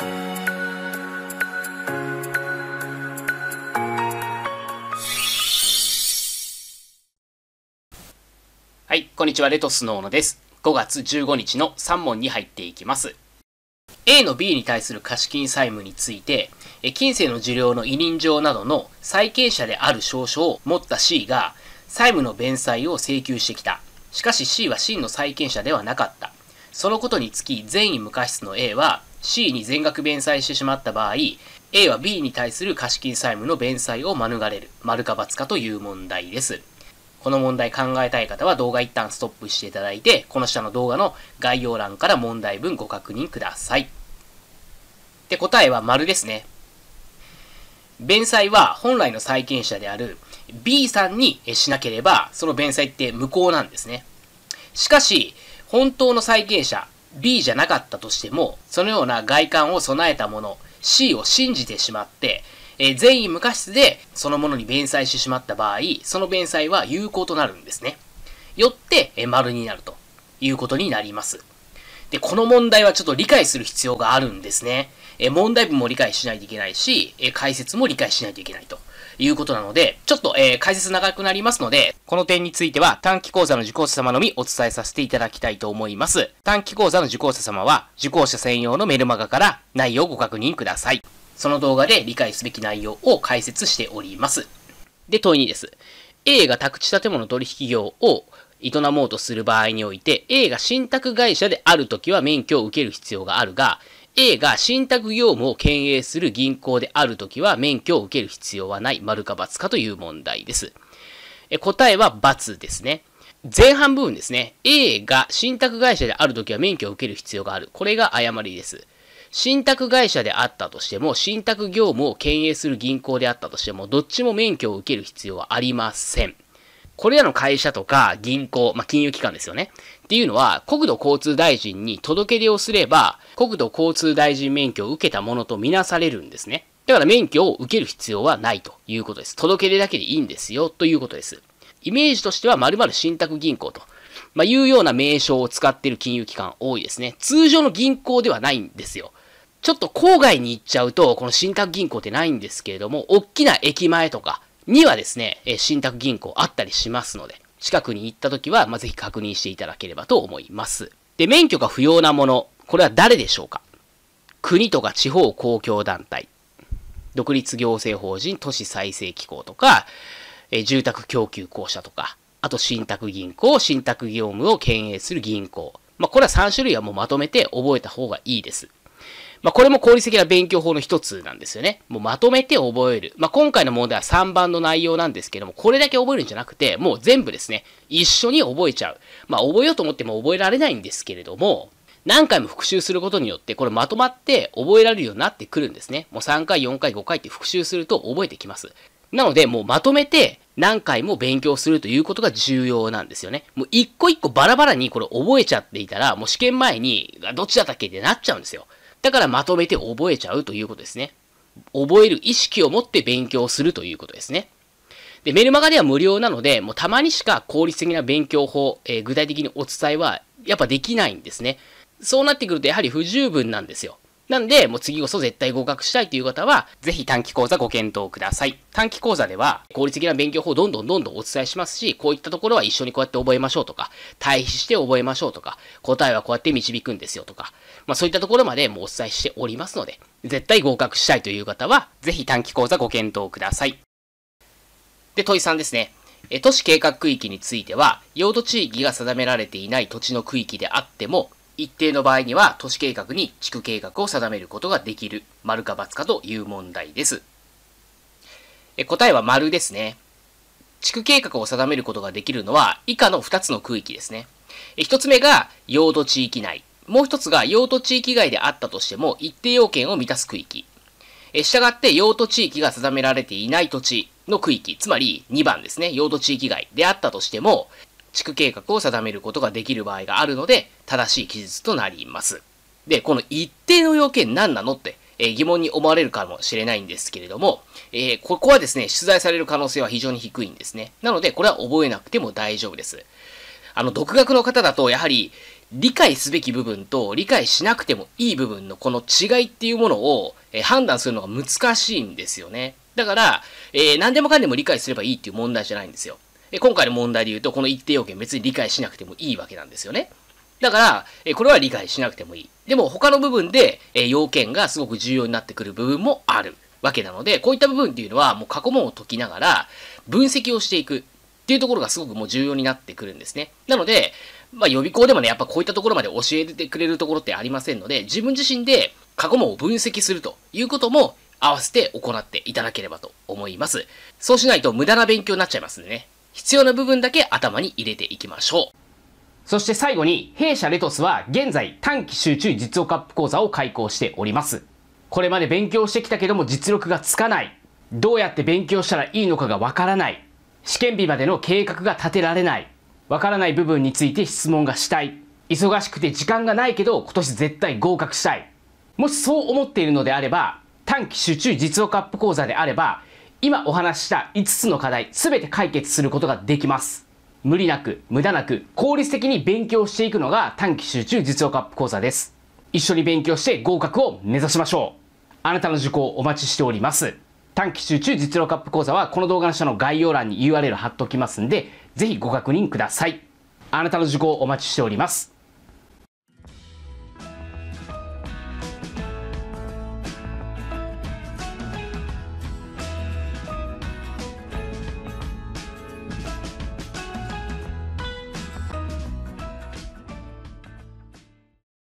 はい、こんにちは、レトスの小野です。5月15日の3問に入っていきます。A の B に対する貸金債務について、近世の受領の委任状などの債権者である証書を持った C が、債務の弁済を請求してきた。しかし C は真の債権者ではなかった。そのことにつき、善意無過失の A は、C に全額弁済してしまった場合、A は B に対する貸金債務の弁済を免れる、丸か×かという問題です。この問題考えたい方は動画一旦ストップしていただいて、この下の動画の概要欄から問題文ご確認ください。で、答えは丸ですね。弁済は本来の債権者である B さんにしなければ、その弁済って無効なんですね。しかし、本当の債権者、B じゃなかったとしても、そのような外観を備えたもの、C を信じてしまって、え全員無過失でそのものに弁済してしまった場合、その弁済は有効となるんですね。よって、え丸になるということになります。で、この問題はちょっと理解する必要があるんですね。え問題文も理解しないといけないし、え解説も理解しないといけないと。いうことなので、ちょっと、えー、解説長くなりますので、この点については短期講座の受講者様のみお伝えさせていただきたいと思います。短期講座の受講者様は、受講者専用のメルマガから内容をご確認ください。その動画で理解すべき内容を解説しております。で、問い2です。A が宅地建物取引業を営もうとする場合において、A が信託会社であるときは免許を受ける必要があるが、A が信託業務を経営する銀行であるときは免許を受ける必要はない丸か×かという問題です。え答えは×ですね。前半部分ですね。A が信託会社であるときは免許を受ける必要がある。これが誤りです。信託会社であったとしても、信託業務を経営する銀行であったとしても、どっちも免許を受ける必要はありません。これらの会社とか銀行、まあ、金融機関ですよね。っていうのは、国土交通大臣に届け出をすれば、国土交通大臣免許を受けたものとみなされるんですね。だから免許を受ける必要はないということです。届け出だけでいいんですよ、ということです。イメージとしては、まるまる信託銀行と。まあ、いうような名称を使っている金融機関多いですね。通常の銀行ではないんですよ。ちょっと郊外に行っちゃうと、この信託銀行ってないんですけれども、大きな駅前とか、にはですね、え信託銀行あったりしますので、近くに行った時は、まあ、ぜひ確認していただければと思います。で、免許が不要なもの、これは誰でしょうか国とか地方公共団体、独立行政法人都市再生機構とか、え住宅供給公社とか、あと信託銀行、信託業務を経営する銀行。まあ、これは3種類はもうまとめて覚えた方がいいです。まあ、これも効率的な勉強法の一つなんですよね。もうまとめて覚える。まあ、今回の問題は3番の内容なんですけども、これだけ覚えるんじゃなくて、もう全部ですね、一緒に覚えちゃう。まあ、覚えようと思っても覚えられないんですけれども、何回も復習することによって、これまとまって覚えられるようになってくるんですね。もう3回、4回、5回って復習すると覚えてきます。なので、もうまとめて何回も勉強するということが重要なんですよね。もう一個一個バラバラにこれ覚えちゃっていたら、もう試験前に、どっちだったっけってなっちゃうんですよ。だからまとめて覚えちゃうということですね。覚える意識を持って勉強するということですね。で、メルマガでは無料なので、もうたまにしか効率的な勉強法、えー、具体的にお伝えはやっぱできないんですね。そうなってくるとやはり不十分なんですよ。なんで、もう次こそ絶対合格したいという方は、ぜひ短期講座ご検討ください。短期講座では、効率的な勉強法をどんどんどんどんお伝えしますし、こういったところは一緒にこうやって覚えましょうとか、対比して覚えましょうとか、答えはこうやって導くんですよとか、まあそういったところまでもうお伝えしておりますので、絶対合格したいという方は、ぜひ短期講座ご検討ください。で、問いさんですね。え、都市計画区域については、用途地域が定められていない土地の区域であっても、一定の場合には都市計画に地区計画を定めることができる、丸か×かという問題です。え答えは丸ですね。地区計画を定めることができるのは以下の2つの区域ですね。1つ目が用途地域内。もう1つが用途地域外であったとしても一定要件を満たす区域。したがって用途地域が定められていない土地の区域、つまり2番ですね、用途地域外であったとしても、地区計画を定めることができる場合があるので、正しい記述となります。で、この一定の要件何なのって、えー、疑問に思われるかもしれないんですけれども、えー、ここはですね、出題される可能性は非常に低いんですね。なので、これは覚えなくても大丈夫です。あの、独学の方だと、やはり、理解すべき部分と理解しなくてもいい部分のこの違いっていうものを、えー、判断するのが難しいんですよね。だから、え何でもかんでも理解すればいいっていう問題じゃないんですよ。今回の問題で言うと、この一定要件別に理解しなくてもいいわけなんですよね。だから、えこれは理解しなくてもいい。でも他の部分で、え要件がすごく重要になってくる部分もあるわけなので、こういった部分っていうのはもう過去問を解きながら分析をしていくっていうところがすごくもう重要になってくるんですね。なので、まあ予備校でもね、やっぱこういったところまで教えてくれるところってありませんので、自分自身で過去問を分析するということも合わせて行っていただければと思います。そうしないと無駄な勉強になっちゃいますんでね。必要な部分だけ頭に入れていきましょう。そして最後に、弊社レトスは現在短期集中実用カップ講座を開講しております。これまで勉強してきたけども実力がつかない。どうやって勉強したらいいのかがわからない。試験日までの計画が立てられない。わからない部分について質問がしたい。忙しくて時間がないけど今年絶対合格したい。もしそう思っているのであれば、短期集中実用カップ講座であれば、今お話しした5つの課題、すべて解決することができます。無理なく、無駄なく、効率的に勉強していくのが短期集中実用アップ講座です。一緒に勉強して合格を目指しましょう。あなたの受講をお待ちしております。短期集中実用アップ講座はこの動画の下の概要欄に URL 貼っておきますんで、ぜひご確認ください。あなたの受講をお待ちしております。